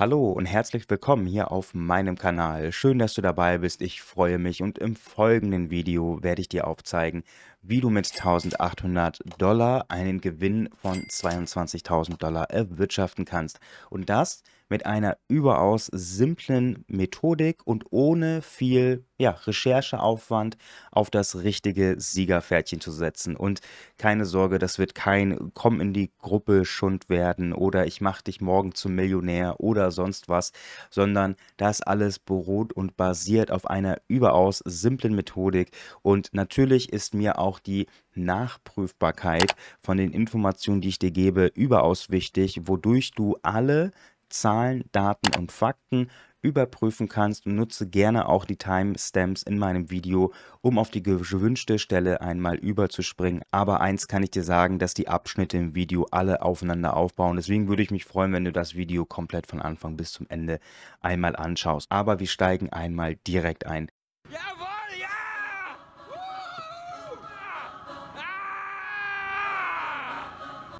Hallo und herzlich willkommen hier auf meinem Kanal. Schön, dass du dabei bist, ich freue mich und im folgenden Video werde ich dir aufzeigen, wie du mit 1800 Dollar einen Gewinn von 22.000 Dollar erwirtschaften kannst. Und das mit einer überaus simplen Methodik und ohne viel ja, Rechercheaufwand auf das richtige Siegerpferdchen zu setzen. Und keine Sorge, das wird kein Komm in die Gruppe Schund werden oder ich mache dich morgen zum Millionär oder sonst was, sondern das alles beruht und basiert auf einer überaus simplen Methodik. Und natürlich ist mir auch die Nachprüfbarkeit von den Informationen, die ich dir gebe, überaus wichtig, wodurch du alle Zahlen, Daten und Fakten überprüfen kannst und nutze gerne auch die Timestamps in meinem Video, um auf die gewünschte Stelle einmal überzuspringen. Aber eins kann ich dir sagen, dass die Abschnitte im Video alle aufeinander aufbauen. Deswegen würde ich mich freuen, wenn du das Video komplett von Anfang bis zum Ende einmal anschaust. Aber wir steigen einmal direkt ein. Ja,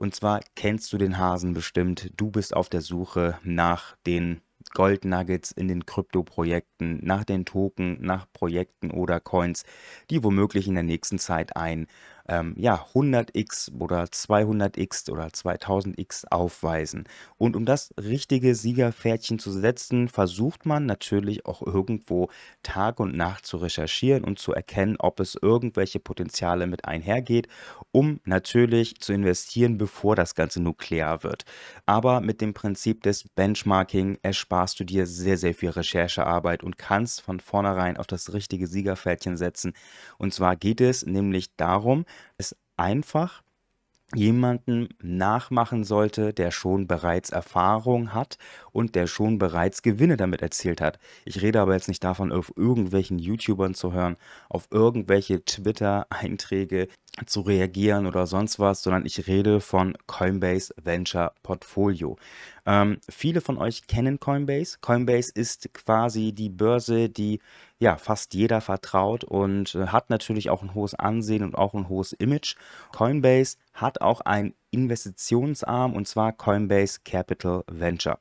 Und zwar kennst du den Hasen bestimmt. Du bist auf der Suche nach den Gold Nuggets in den Krypto-Projekten, nach den Token, nach Projekten oder Coins, die womöglich in der nächsten Zeit ein ähm, ja, 100x oder 200x oder 2000x aufweisen. Und um das richtige Siegerpferdchen zu setzen, versucht man natürlich auch irgendwo Tag und Nacht zu recherchieren und zu erkennen, ob es irgendwelche Potenziale mit einhergeht, um natürlich zu investieren, bevor das Ganze nuklear wird. Aber mit dem Prinzip des Benchmarking ersparst du dir sehr, sehr viel Recherchearbeit und kannst von vornherein auf das richtige Siegerpferdchen setzen. Und zwar geht es nämlich darum, es einfach jemanden nachmachen sollte, der schon bereits Erfahrung hat und der schon bereits Gewinne damit erzielt hat. Ich rede aber jetzt nicht davon, auf irgendwelchen YouTubern zu hören, auf irgendwelche Twitter-Einträge zu reagieren oder sonst was, sondern ich rede von Coinbase Venture Portfolio. Ähm, viele von euch kennen Coinbase. Coinbase ist quasi die Börse, die ja, fast jeder vertraut und äh, hat natürlich auch ein hohes Ansehen und auch ein hohes Image. Coinbase hat auch einen Investitionsarm und zwar Coinbase Capital Venture.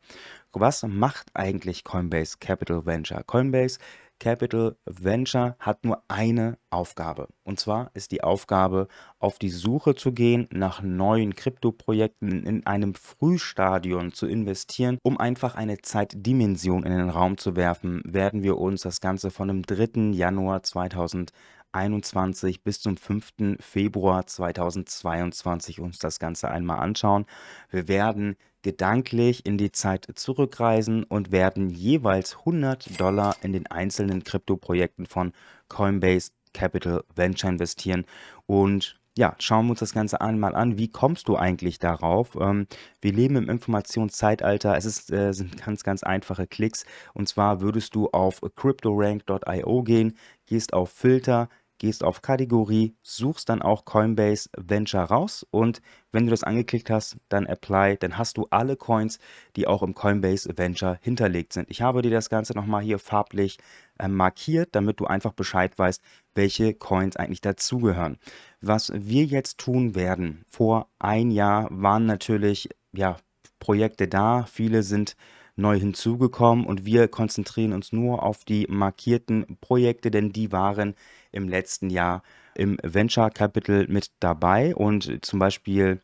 Was macht eigentlich Coinbase Capital Venture? Coinbase Capital Venture hat nur eine Aufgabe. Und zwar ist die Aufgabe, auf die Suche zu gehen, nach neuen Kryptoprojekten in einem Frühstadion zu investieren. Um einfach eine Zeitdimension in den Raum zu werfen, werden wir uns das Ganze von dem 3. Januar 2021 bis zum 5. Februar 2022 uns das Ganze einmal anschauen. Wir werden gedanklich in die Zeit zurückreisen und werden jeweils 100 Dollar in den einzelnen Krypto-Projekten von Coinbase Capital Venture investieren. Und ja, schauen wir uns das Ganze einmal an. Wie kommst du eigentlich darauf? Ähm, wir leben im Informationszeitalter. Es ist, äh, sind ganz, ganz einfache Klicks. Und zwar würdest du auf cryptorank.io gehen, gehst auf Filter, gehst auf Kategorie, suchst dann auch Coinbase Venture raus und wenn du das angeklickt hast, dann Apply, dann hast du alle Coins, die auch im Coinbase Venture hinterlegt sind. Ich habe dir das Ganze nochmal hier farblich äh, markiert, damit du einfach Bescheid weißt, welche Coins eigentlich dazugehören. Was wir jetzt tun werden, vor ein Jahr waren natürlich ja, Projekte da, viele sind neu hinzugekommen und wir konzentrieren uns nur auf die markierten Projekte, denn die waren im letzten Jahr im Venture Capital mit dabei und zum Beispiel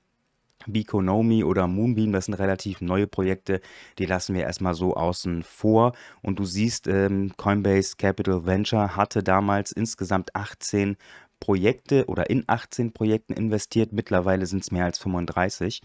Bikonomi oder Moonbeam, das sind relativ neue Projekte, die lassen wir erstmal so außen vor. Und du siehst, ähm, Coinbase Capital Venture hatte damals insgesamt 18 Projekte oder in 18 Projekten investiert. Mittlerweile sind es mehr als 35.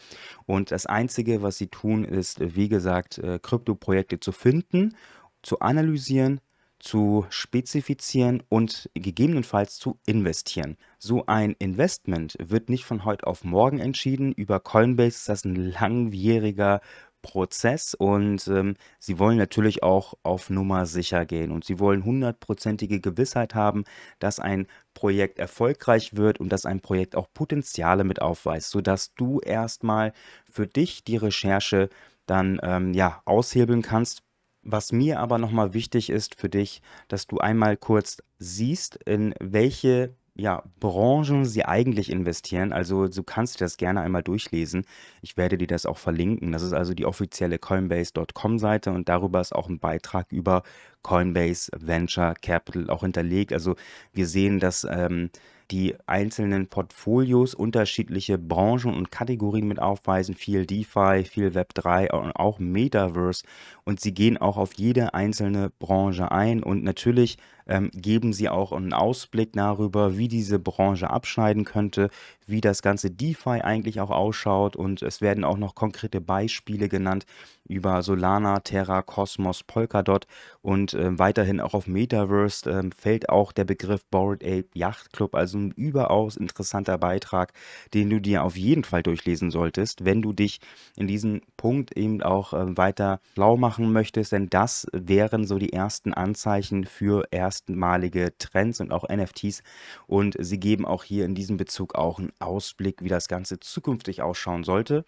Und das Einzige, was sie tun, ist, äh, wie gesagt, äh, Krypto-Projekte zu finden, zu analysieren, zu spezifizieren und gegebenenfalls zu investieren. So ein Investment wird nicht von heute auf morgen entschieden. Über Coinbase ist das ein langwieriger Prozess und ähm, sie wollen natürlich auch auf Nummer sicher gehen und sie wollen hundertprozentige Gewissheit haben, dass ein Projekt erfolgreich wird und dass ein Projekt auch Potenziale mit aufweist, sodass du erstmal für dich die Recherche dann ähm, ja aushebeln kannst. Was mir aber nochmal wichtig ist für dich, dass du einmal kurz siehst, in welche ja, Branchen sie eigentlich investieren. Also du kannst du das gerne einmal durchlesen. Ich werde dir das auch verlinken. Das ist also die offizielle Coinbase.com-Seite und darüber ist auch ein Beitrag über Coinbase Venture Capital auch hinterlegt. Also wir sehen, dass ähm, die einzelnen Portfolios unterschiedliche Branchen und Kategorien mit aufweisen. Viel DeFi, viel Web3 und auch Metaverse. Und sie gehen auch auf jede einzelne Branche ein und natürlich ähm, geben sie auch einen Ausblick darüber, wie diese Branche abschneiden könnte, wie das ganze DeFi eigentlich auch ausschaut und es werden auch noch konkrete Beispiele genannt über Solana, Terra, Cosmos, Polkadot und äh, weiterhin auch auf Metaverse äh, fällt auch der Begriff Bored Ape Yacht Club, also ein überaus interessanter Beitrag, den du dir auf jeden Fall durchlesen solltest, wenn du dich in diesem Punkt eben auch äh, weiter blau machen möchtest, denn das wären so die ersten Anzeichen für erste erstmalige Trends und auch NFTs. Und sie geben auch hier in diesem Bezug auch einen Ausblick, wie das Ganze zukünftig ausschauen sollte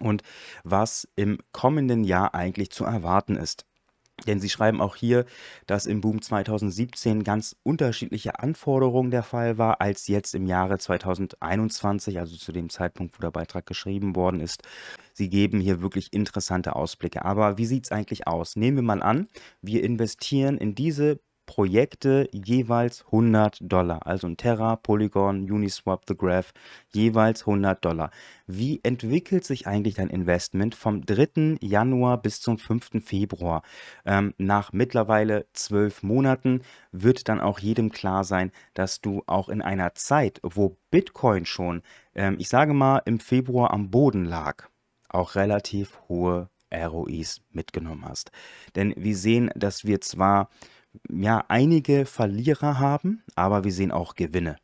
und was im kommenden Jahr eigentlich zu erwarten ist. Denn sie schreiben auch hier, dass im Boom 2017 ganz unterschiedliche Anforderungen der Fall war, als jetzt im Jahre 2021, also zu dem Zeitpunkt, wo der Beitrag geschrieben worden ist. Sie geben hier wirklich interessante Ausblicke. Aber wie sieht es eigentlich aus? Nehmen wir mal an, wir investieren in diese Projekte jeweils 100 Dollar. Also ein Terra, Polygon, Uniswap, The Graph, jeweils 100 Dollar. Wie entwickelt sich eigentlich dein Investment vom 3. Januar bis zum 5. Februar? Ähm, nach mittlerweile zwölf Monaten wird dann auch jedem klar sein, dass du auch in einer Zeit, wo Bitcoin schon, ähm, ich sage mal, im Februar am Boden lag, auch relativ hohe ROIs mitgenommen hast. Denn wir sehen, dass wir zwar ja, einige Verlierer haben, aber wir sehen auch Gewinne.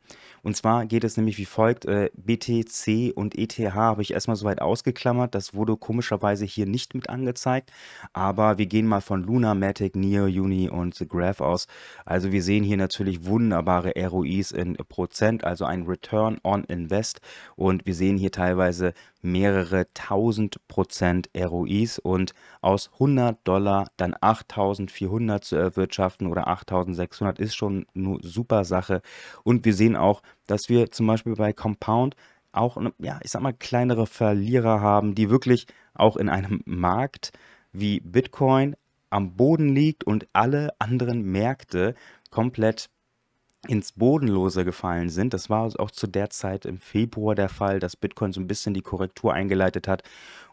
Und zwar geht es nämlich wie folgt: äh, BTC und ETH habe ich erstmal soweit ausgeklammert. Das wurde komischerweise hier nicht mit angezeigt. Aber wir gehen mal von Luna, Matic, Neo, Uni und The Graph aus. Also, wir sehen hier natürlich wunderbare ROIs in Prozent, also ein Return on Invest. Und wir sehen hier teilweise mehrere tausend Prozent ROIs und aus 100 Dollar dann 8400 zu erwirtschaften oder 8600 ist schon eine super Sache. Und wir sehen auch, dass wir zum Beispiel bei Compound auch, ja, ich sag mal, kleinere Verlierer haben, die wirklich auch in einem Markt wie Bitcoin am Boden liegt und alle anderen Märkte komplett ins Bodenlose gefallen sind. Das war auch zu der Zeit im Februar der Fall, dass Bitcoin so ein bisschen die Korrektur eingeleitet hat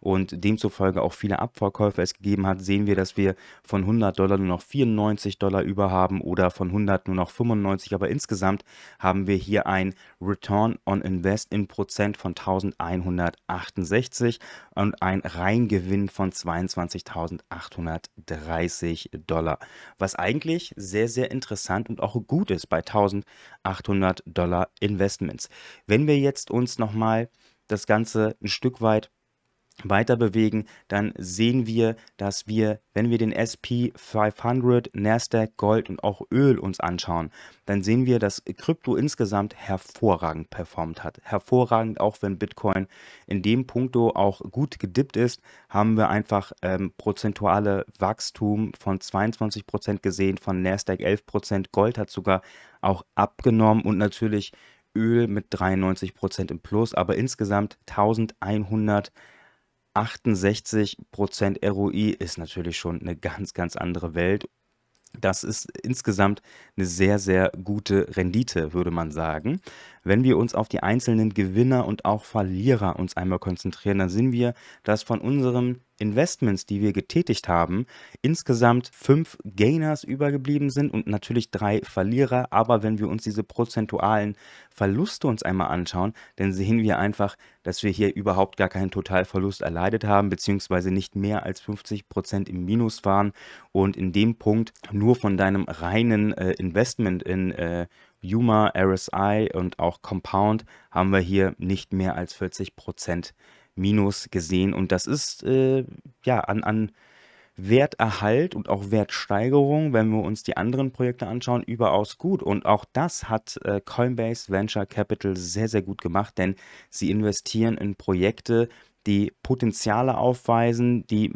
und demzufolge auch viele Abverkäufe es gegeben hat, sehen wir, dass wir von 100 Dollar nur noch 94 Dollar über haben oder von 100 nur noch 95, aber insgesamt haben wir hier ein Return on Invest in Prozent von 1168 und ein Reingewinn von 22.830 Dollar, was eigentlich sehr, sehr interessant und auch gut ist bei 1000 4.800 Dollar Investments. Wenn wir jetzt uns nochmal das Ganze ein Stück weit weiter bewegen, dann sehen wir, dass wir, wenn wir den SP 500, Nasdaq, Gold und auch Öl uns anschauen, dann sehen wir, dass Krypto insgesamt hervorragend performt hat. Hervorragend, auch wenn Bitcoin in dem Punkto auch gut gedippt ist, haben wir einfach ähm, prozentuale Wachstum von 22% gesehen, von Nasdaq 11%, Gold hat sogar auch abgenommen und natürlich Öl mit 93% im Plus, aber insgesamt 1100 68% ROI ist natürlich schon eine ganz, ganz andere Welt. Das ist insgesamt eine sehr, sehr gute Rendite, würde man sagen. Wenn wir uns auf die einzelnen Gewinner und auch Verlierer uns einmal konzentrieren, dann sehen wir, dass von unserem Investments, die wir getätigt haben, insgesamt fünf Gainers übergeblieben sind und natürlich drei Verlierer. Aber wenn wir uns diese prozentualen Verluste uns einmal anschauen, dann sehen wir einfach, dass wir hier überhaupt gar keinen Totalverlust erleidet haben, beziehungsweise nicht mehr als 50 Prozent im Minus waren und in dem Punkt nur von deinem reinen äh, Investment in äh, Yuma, RSI und auch Compound haben wir hier nicht mehr als 40 Prozent Minus gesehen. Und das ist äh, ja an, an Werterhalt und auch Wertsteigerung, wenn wir uns die anderen Projekte anschauen, überaus gut. Und auch das hat äh, Coinbase Venture Capital sehr, sehr gut gemacht, denn sie investieren in Projekte, die Potenziale aufweisen, die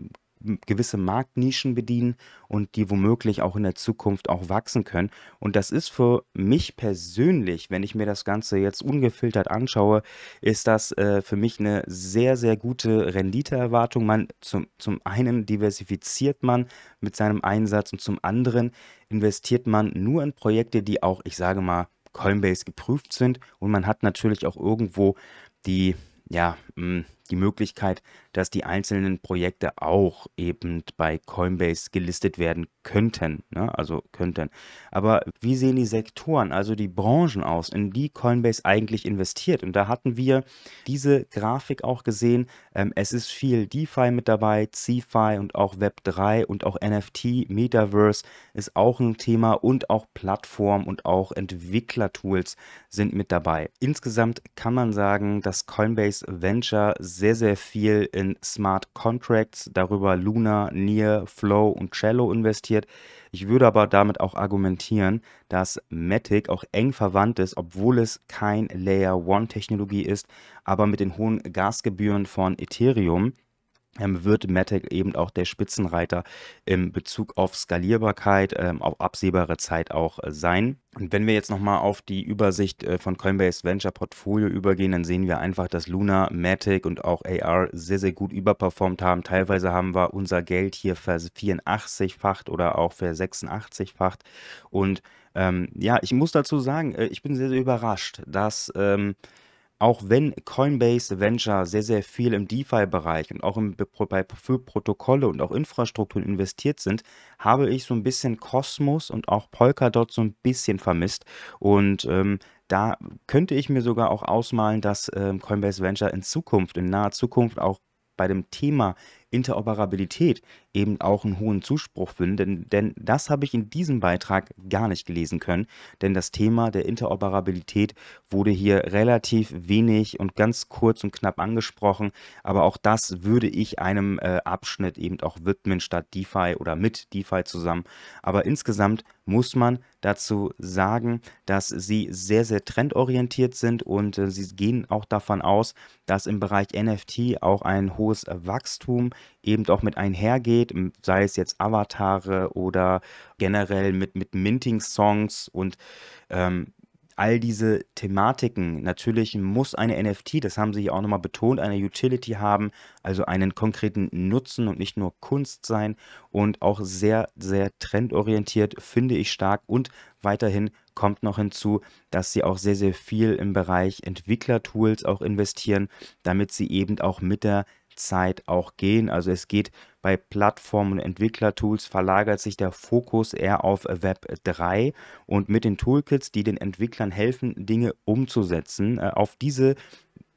gewisse Marktnischen bedienen und die womöglich auch in der Zukunft auch wachsen können. Und das ist für mich persönlich, wenn ich mir das Ganze jetzt ungefiltert anschaue, ist das äh, für mich eine sehr, sehr gute Renditeerwartung. Man, zum, zum einen diversifiziert man mit seinem Einsatz und zum anderen investiert man nur in Projekte, die auch, ich sage mal, Coinbase geprüft sind und man hat natürlich auch irgendwo die ja, mm, die Möglichkeit, dass die einzelnen Projekte auch eben bei Coinbase gelistet werden könnten. Ne? Also könnten. Aber wie sehen die Sektoren, also die Branchen aus, in die Coinbase eigentlich investiert? Und da hatten wir diese Grafik auch gesehen. Ähm, es ist viel DeFi mit dabei, CeFi und auch Web3 und auch NFT, Metaverse ist auch ein Thema und auch Plattform und auch Entwicklertools sind mit dabei. Insgesamt kann man sagen, dass Coinbase Space Venture sehr, sehr viel in Smart Contracts, darüber Luna, Near, Flow und Cello investiert. Ich würde aber damit auch argumentieren, dass Matic auch eng verwandt ist, obwohl es kein Layer 1 Technologie ist, aber mit den hohen Gasgebühren von Ethereum ähm, wird Matic eben auch der Spitzenreiter im Bezug auf Skalierbarkeit ähm, auf absehbare Zeit auch äh, sein. Und wenn wir jetzt nochmal auf die Übersicht äh, von Coinbase Venture Portfolio übergehen, dann sehen wir einfach, dass Luna, Matic und auch AR sehr, sehr gut überperformt haben. Teilweise haben wir unser Geld hier ver 84-facht oder auch ver 86-facht. Und ähm, ja, ich muss dazu sagen, äh, ich bin sehr, sehr überrascht, dass... Ähm, auch wenn Coinbase Venture sehr, sehr viel im DeFi-Bereich und auch im, bei, für Protokolle und auch Infrastrukturen investiert sind, habe ich so ein bisschen Kosmos und auch Polkadot so ein bisschen vermisst. Und ähm, da könnte ich mir sogar auch ausmalen, dass ähm, Coinbase Venture in Zukunft, in naher Zukunft auch bei dem Thema Interoperabilität eben auch einen hohen Zuspruch finden, denn, denn das habe ich in diesem Beitrag gar nicht gelesen können, denn das Thema der Interoperabilität wurde hier relativ wenig und ganz kurz und knapp angesprochen, aber auch das würde ich einem äh, Abschnitt eben auch widmen statt DeFi oder mit DeFi zusammen, aber insgesamt muss man dazu sagen, dass sie sehr, sehr trendorientiert sind und äh, sie gehen auch davon aus, dass im Bereich NFT auch ein hohes Wachstum eben auch mit einhergeht, sei es jetzt Avatare oder generell mit, mit Minting-Songs und ähm, all diese Thematiken. Natürlich muss eine NFT, das haben sie ja auch nochmal betont, eine Utility haben, also einen konkreten Nutzen und nicht nur Kunst sein und auch sehr, sehr trendorientiert, finde ich stark und weiterhin kommt noch hinzu, dass sie auch sehr, sehr viel im Bereich Entwicklertools auch investieren, damit sie eben auch mit der Zeit auch gehen. Also es geht bei Plattformen und Entwicklertools verlagert sich der Fokus eher auf Web 3 und mit den Toolkits, die den Entwicklern helfen, Dinge umzusetzen. Äh, auf diese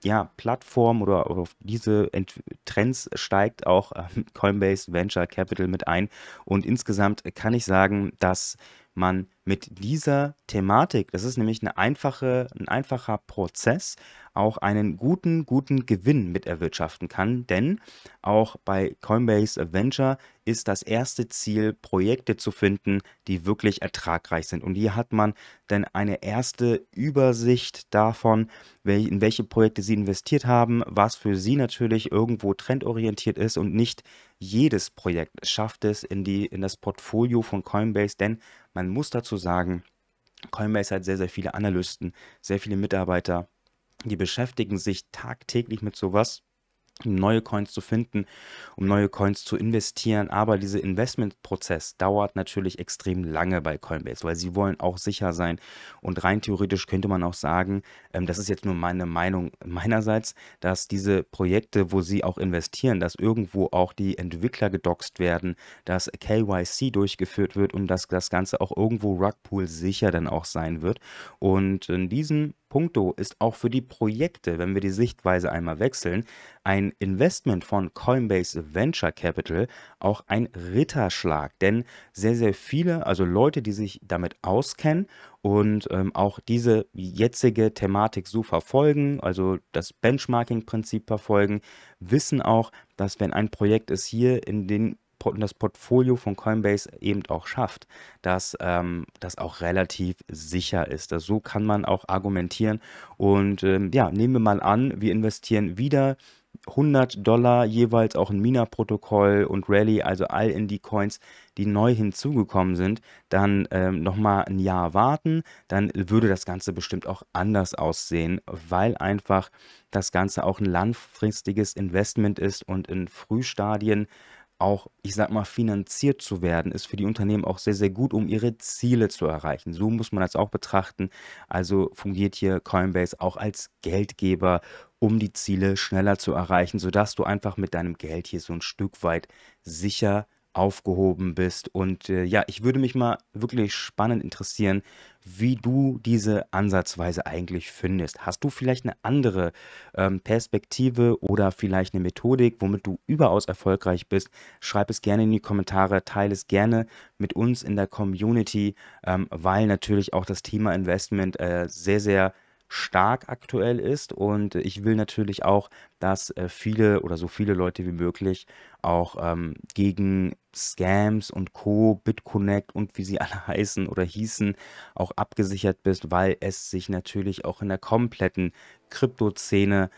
ja, Plattform oder auf diese Ent Trends steigt auch äh, Coinbase Venture Capital mit ein. Und insgesamt kann ich sagen, dass man mit dieser Thematik. Das ist nämlich eine einfache, ein einfacher Prozess, auch einen guten, guten Gewinn mit erwirtschaften kann. Denn auch bei Coinbase Venture ist das erste Ziel, Projekte zu finden, die wirklich ertragreich sind. Und hier hat man dann eine erste Übersicht davon, in welche Projekte sie investiert haben, was für sie natürlich irgendwo trendorientiert ist und nicht jedes Projekt schafft es in, die, in das Portfolio von Coinbase, denn man muss dazu sagen, Coinbase hat sehr, sehr viele Analysten, sehr viele Mitarbeiter, die beschäftigen sich tagtäglich mit sowas um neue Coins zu finden, um neue Coins zu investieren. Aber dieser Investmentprozess dauert natürlich extrem lange bei Coinbase, weil sie wollen auch sicher sein. Und rein theoretisch könnte man auch sagen, ähm, das ist jetzt nur meine Meinung meinerseits, dass diese Projekte, wo sie auch investieren, dass irgendwo auch die Entwickler gedoxt werden, dass KYC durchgeführt wird und dass das Ganze auch irgendwo Rugpool sicher dann auch sein wird. Und in diesem Punkto ist auch für die Projekte, wenn wir die Sichtweise einmal wechseln, ein Investment von Coinbase Venture Capital auch ein Ritterschlag. Denn sehr, sehr viele, also Leute, die sich damit auskennen und ähm, auch diese jetzige Thematik so verfolgen, also das Benchmarking-Prinzip verfolgen, wissen auch, dass wenn ein Projekt es hier in den das Portfolio von Coinbase eben auch schafft, dass ähm, das auch relativ sicher ist. Das, so kann man auch argumentieren. Und ähm, ja, nehmen wir mal an, wir investieren wieder 100 Dollar jeweils auch in Mina-Protokoll und Rally, also all in die Coins, die neu hinzugekommen sind, dann ähm, nochmal ein Jahr warten, dann würde das Ganze bestimmt auch anders aussehen, weil einfach das Ganze auch ein langfristiges Investment ist und in Frühstadien auch, ich sag mal, finanziert zu werden, ist für die Unternehmen auch sehr, sehr gut, um ihre Ziele zu erreichen. So muss man das auch betrachten. Also fungiert hier Coinbase auch als Geldgeber, um die Ziele schneller zu erreichen, sodass du einfach mit deinem Geld hier so ein Stück weit sicher bist aufgehoben bist. Und äh, ja, ich würde mich mal wirklich spannend interessieren, wie du diese Ansatzweise eigentlich findest. Hast du vielleicht eine andere ähm, Perspektive oder vielleicht eine Methodik, womit du überaus erfolgreich bist? Schreib es gerne in die Kommentare, teile es gerne mit uns in der Community, ähm, weil natürlich auch das Thema Investment äh, sehr, sehr stark aktuell ist. Und ich will natürlich auch, dass äh, viele oder so viele Leute wie möglich auch ähm, gegen Scams und Co., BitConnect und wie sie alle heißen oder hießen, auch abgesichert bist, weil es sich natürlich auch in der kompletten Kryptozene,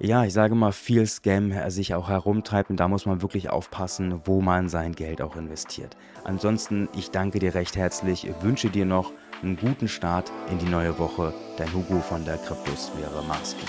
ja, ich sage mal, viel Scam sich auch herumtreibt und da muss man wirklich aufpassen, wo man sein Geld auch investiert. Ansonsten, ich danke dir recht herzlich, wünsche dir noch einen guten Start in die neue Woche. Dein Hugo von der Kryptosphäre Marsky.